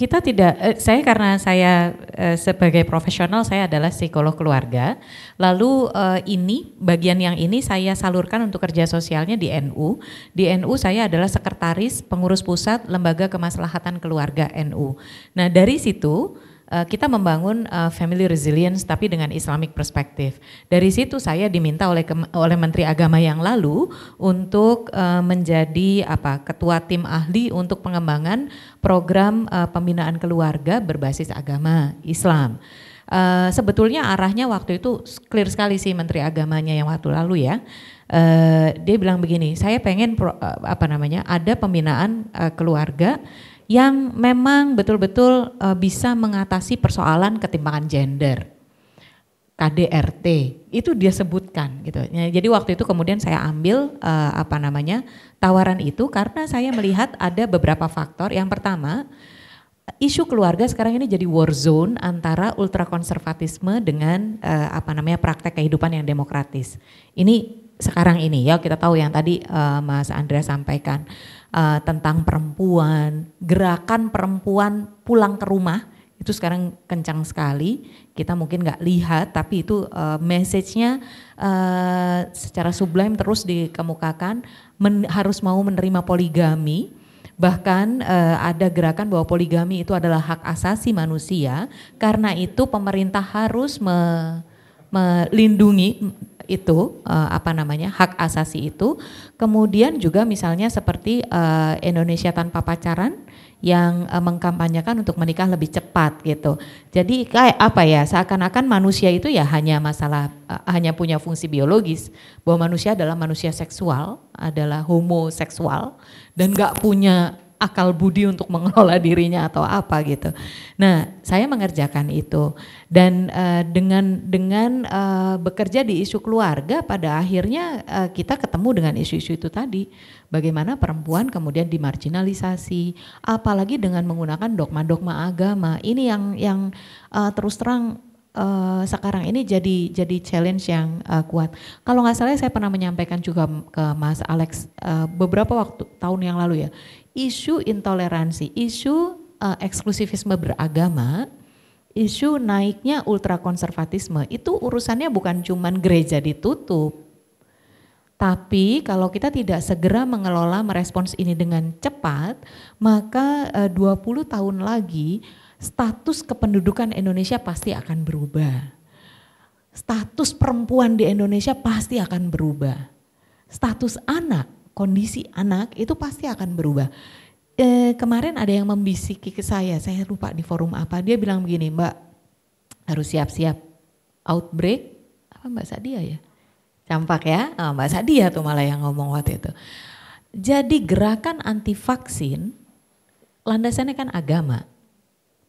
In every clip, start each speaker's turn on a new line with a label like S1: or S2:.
S1: kita tidak eh, saya karena saya eh, sebagai profesional saya adalah psikolog keluarga lalu eh, ini bagian yang ini saya salurkan untuk kerja sosialnya di NU di NU saya adalah sekretaris pengurus pusat lembaga kemaslahatan keluarga NU nah dari situ uh, kita membangun uh, family resilience tapi dengan Islamic perspektif. Dari situ saya diminta oleh oleh Menteri Agama yang lalu untuk uh, menjadi apa ketua tim ahli untuk pengembangan program uh, pembinaan keluarga berbasis agama Islam. Uh, sebetulnya arahnya waktu itu clear sekali sih Menteri Agamanya yang waktu lalu ya. Uh, dia bilang begini, saya pengen pro, uh, apa namanya ada pembinaan uh, keluarga yang memang betul-betul uh, bisa mengatasi persoalan ketimpangan gender. KDRT itu dia sebutkan gitu. Nah, jadi waktu itu kemudian saya ambil uh, apa namanya tawaran itu karena saya melihat ada beberapa faktor. Yang pertama isu keluarga sekarang ini jadi war zone antara ultrakonservatisme dengan uh, apa namanya praktek kehidupan yang demokratis. Ini sekarang ini ya kita tahu yang tadi uh, Mas Andrea sampaikan uh, tentang perempuan, gerakan perempuan pulang ke rumah itu sekarang kencang sekali. Kita mungkin nggak lihat tapi itu uh, message-nya uh, secara sublime terus dikemukakan men, harus mau menerima poligami. Bahkan uh, ada gerakan bahwa poligami itu adalah hak asasi manusia. Karena itu pemerintah harus me, melindungi itu uh, apa namanya hak asasi itu kemudian juga misalnya seperti uh, Indonesia tanpa pacaran yang uh, mengkampanyekan untuk menikah lebih cepat gitu jadi kayak apa ya seakan-akan manusia itu ya hanya masalah uh, hanya punya fungsi biologis bahwa manusia adalah manusia seksual adalah homoseksual dan nggak punya akal budi untuk mengelola dirinya atau apa gitu. Nah, saya mengerjakan itu dan uh, dengan dengan uh, bekerja di isu keluarga pada akhirnya uh, kita ketemu dengan isu-isu itu tadi. Bagaimana perempuan kemudian dimarginalisasi, apalagi dengan menggunakan dogma-dogma agama. Ini yang yang uh, terus terang uh, sekarang ini jadi jadi challenge yang uh, kuat. Kalau nggak salah saya pernah menyampaikan juga ke Mas Alex uh, beberapa waktu tahun yang lalu ya isu intoleransi, isu uh, eksklusivisme beragama, isu naiknya ultrakonservatisme itu urusannya bukan cuman gereja ditutup. Tapi kalau kita tidak segera mengelola merespons ini dengan cepat, maka eh, uh, 20 tahun lagi status kependudukan Indonesia pasti akan berubah. Status perempuan di Indonesia pasti akan berubah. Status anak kondisi anak itu pasti akan berubah. E, kemarin ada yang membisiki ke saya, saya lupa di forum apa, dia bilang begini, Mbak harus siap-siap outbreak, apa Mbak Sadia ya? Campak ya, oh, Mbak Sadia tuh malah yang ngomong waktu itu. Jadi gerakan anti vaksin landasannya kan agama.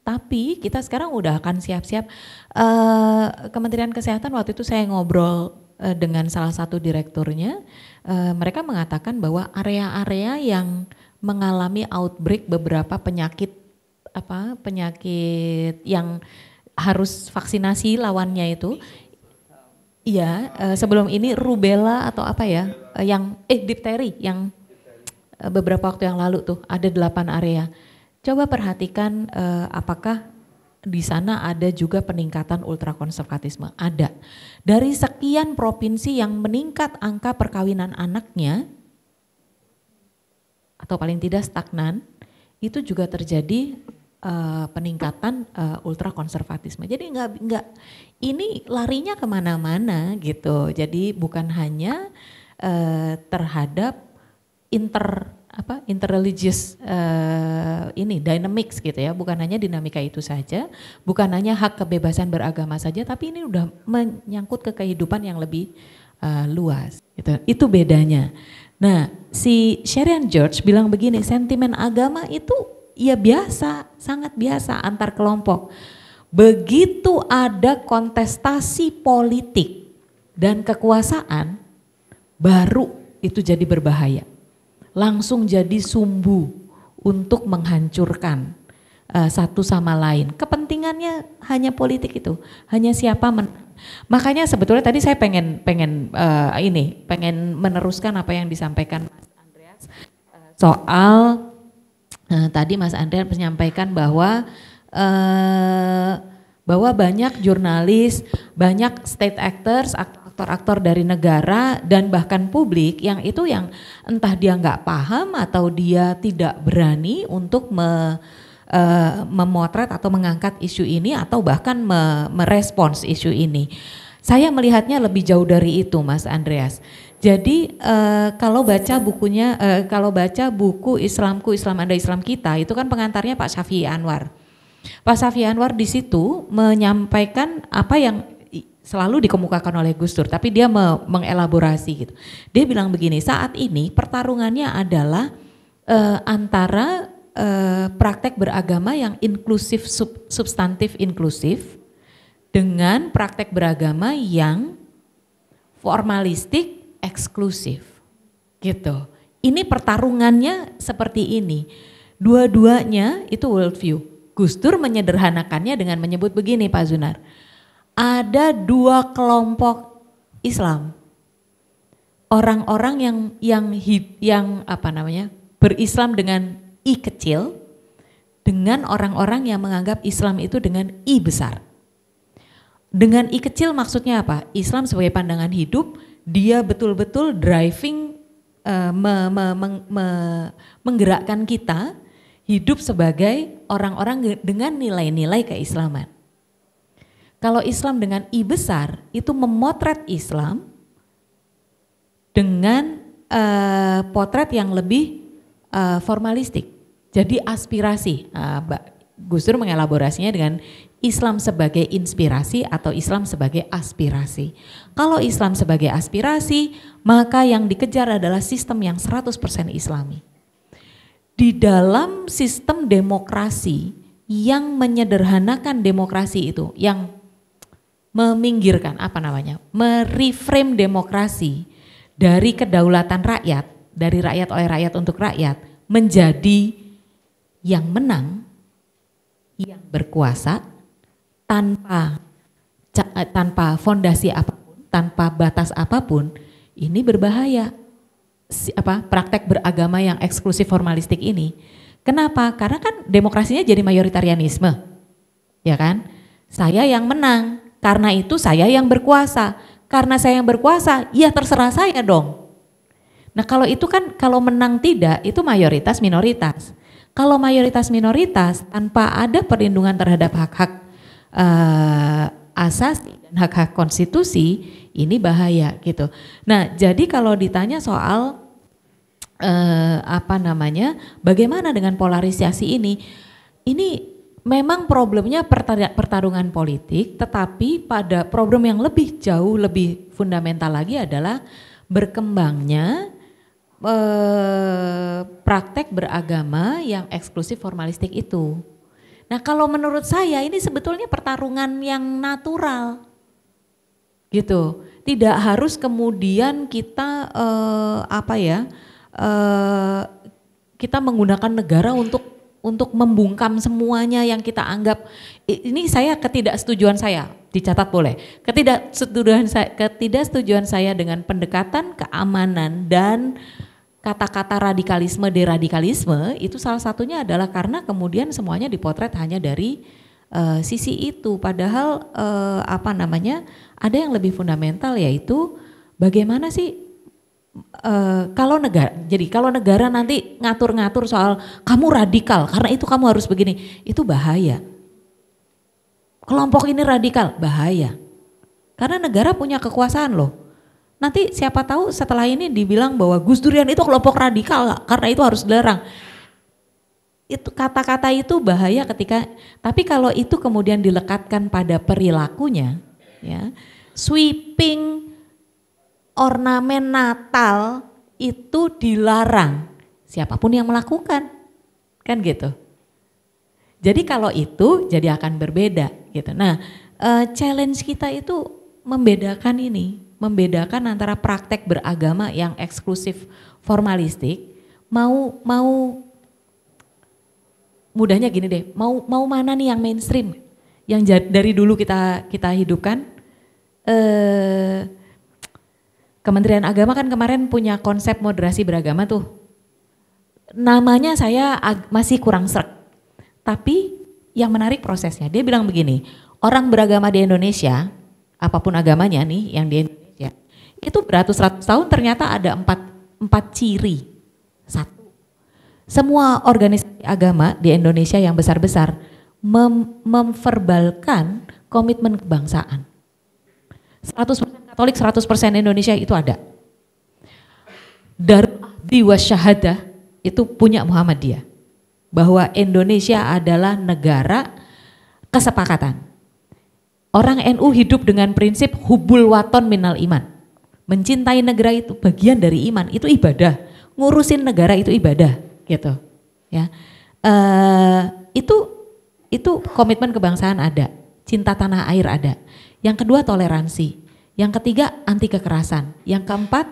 S1: Tapi kita sekarang udah akan siap-siap. Uh, Kementerian Kesehatan waktu itu saya ngobrol uh, dengan salah satu direkturnya. Eh, mereka mengatakan bahwa area-area yang mengalami outbreak beberapa penyakit apa penyakit yang harus vaksinasi lawannya itu Iya, uh, sebelum ini rubella atau apa ya, uh, yang eh difteri yang beberapa waktu yang lalu tuh ada delapan area. Coba perhatikan uh, apakah di sana ada juga peningkatan ultrakonservatisme. Ada. Dari sekian provinsi yang meningkat angka perkawinan anaknya atau paling tidak stagnan, itu juga terjadi uh, peningkatan uh, ultrakonservatisme. Jadi enggak, enggak, ini larinya kemana-mana gitu. Jadi bukan hanya uh, terhadap inter apa interreligious uh, ini dynamics gitu ya bukan hanya dinamika itu saja bukan hanya hak kebebasan beragama saja tapi ini udah menyangkut ke kehidupan yang lebih uh, luas gitu itu bedanya nah si Sharon George bilang begini sentimen agama itu ya biasa sangat biasa antar kelompok begitu ada kontestasi politik dan kekuasaan baru itu jadi berbahaya langsung jadi sumbu untuk menghancurkan uh, satu sama lain. Kepentingannya hanya politik itu, hanya siapa men Makanya sebetulnya tadi saya pengen pengen uh, ini, pengen meneruskan apa yang disampaikan Mas Andreas uh, soal uh, tadi Mas Andreas menyampaikan bahwa uh, bahwa banyak jurnalis, banyak state actors, aktor aktor-aktor dari negara dan bahkan publik yang itu yang entah dia nggak paham atau dia tidak berani untuk me, uh, memotret atau mengangkat isu ini atau bahkan me, merespons isu ini. Saya melihatnya lebih jauh dari itu, Mas Andreas. Jadi uh, kalau baca bukunya, uh, kalau baca buku Islamku Islam Anda Islam Kita itu kan pengantarnya Pak Syafi'i Anwar. Pak Safi Anwar di situ menyampaikan apa yang selalu dikemukakan oleh Gus Dur, tapi dia me mengelaborasi gitu. Dia bilang begini, saat ini pertarungannya adalah uh, antara uh, praktek beragama yang inklusif sub substantif inklusif dengan praktek beragama yang formalistik eksklusif. Gitu. Ini pertarungannya seperti ini. Dua-duanya itu worldview. Gus Dur menyederhanakannya dengan menyebut begini Pak Zunar ada dua kelompok Islam. Orang-orang yang yang yang apa namanya? berislam dengan i kecil dengan orang-orang yang menganggap Islam itu dengan i besar. Dengan i kecil maksudnya apa? Islam sebagai pandangan hidup, dia betul-betul driving uh, me, me, me, me, menggerakkan kita hidup sebagai orang-orang dengan nilai-nilai keislaman. Kalau Islam dengan I besar itu memotret Islam dengan uh, potret yang lebih uh, formalistik. Jadi aspirasi, uh, nah, Gus Dur mengelaborasinya dengan Islam sebagai inspirasi atau Islam sebagai aspirasi. Kalau Islam sebagai aspirasi, maka yang dikejar adalah sistem yang 100% Islami. Di dalam sistem demokrasi yang menyederhanakan demokrasi itu, yang meminggirkan apa namanya mereframe demokrasi dari kedaulatan rakyat dari rakyat oleh rakyat untuk rakyat menjadi yang menang yang berkuasa tanpa eh, tanpa fondasi apapun tanpa batas apapun ini berbahaya si, apa praktek beragama yang eksklusif formalistik ini kenapa karena kan demokrasinya jadi mayoritarianisme ya kan saya yang menang karena itu saya yang berkuasa. Karena saya yang berkuasa, ya terserah saya dong. Nah kalau itu kan kalau menang tidak itu mayoritas minoritas. Kalau mayoritas minoritas tanpa ada perlindungan terhadap hak-hak uh, asasi dan hak-hak konstitusi ini bahaya gitu. Nah jadi kalau ditanya soal uh, apa namanya bagaimana dengan polarisasi ini, ini memang problemnya pertarungan politik, tetapi pada problem yang lebih jauh, lebih fundamental lagi adalah berkembangnya eh, praktek beragama yang eksklusif formalistik itu. Nah, kalau menurut saya ini sebetulnya pertarungan yang natural, gitu. Tidak harus kemudian kita eh, apa ya, eh, kita menggunakan negara untuk untuk membungkam semuanya yang kita anggap ini saya ketidaksetujuan saya dicatat boleh ketidaksetujuan saya ketidaksetujuan saya dengan pendekatan keamanan dan kata-kata radikalisme deradikalisme itu salah satunya adalah karena kemudian semuanya dipotret hanya dari uh, sisi itu padahal uh, apa namanya ada yang lebih fundamental yaitu bagaimana sih Eh, kalau negara, jadi kalau negara nanti ngatur-ngatur soal kamu radikal karena itu kamu harus begini, itu bahaya. Kelompok ini radikal, bahaya. Karena negara punya kekuasaan loh. Nanti siapa tahu setelah ini dibilang bahwa Gus Durian itu kelompok radikal karena itu harus dilarang. Itu kata-kata itu bahaya ketika tapi kalau itu kemudian dilekatkan pada perilakunya ya, sweeping ornamen Natal itu dilarang siapapun yang melakukan. Kan gitu. Jadi kalau itu jadi akan berbeda gitu. Nah, uh, challenge kita itu membedakan ini, membedakan antara praktek beragama yang eksklusif formalistik mau mau mudahnya gini deh, mau mau mana nih yang mainstream? Yang dari dulu kita kita hidupkan eh Kementerian Agama kan kemarin punya konsep moderasi beragama tuh. Namanya saya masih kurang serak. Tapi yang menarik prosesnya, dia bilang begini, orang beragama di Indonesia, apapun agamanya nih yang di Indonesia, itu beratus-ratus tahun ternyata ada empat, empat ciri. Satu, semua organisasi agama di Indonesia yang besar-besar mem memverbalkan komitmen kebangsaan. Katolik 100% Indonesia itu ada. Dar di itu punya Muhammadiyah. Bahwa Indonesia adalah negara kesepakatan. Orang NU hidup dengan prinsip hubul waton minal iman. Mencintai negara itu bagian dari iman, itu ibadah. Ngurusin negara itu ibadah, gitu. Ya. Uh, itu itu komitmen kebangsaan ada, cinta tanah air ada. Yang kedua toleransi. Yang ketiga, anti kekerasan. Yang keempat,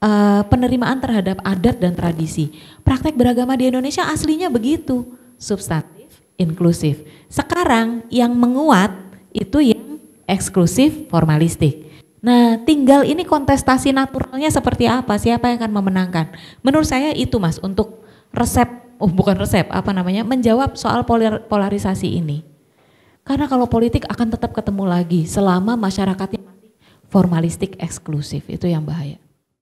S1: uh, penerimaan terhadap adat dan tradisi. Praktek beragama di Indonesia aslinya begitu, substantif, inklusif. Sekarang yang menguat itu yang eksklusif, formalistik. Nah, tinggal ini kontestasi naturalnya seperti apa, siapa yang akan memenangkan. Menurut saya itu Mas untuk resep, oh bukan resep, apa namanya, menjawab soal polarisasi ini. Karena kalau politik akan tetap ketemu lagi selama masyarakatnya formalistik eksklusif itu yang bahaya.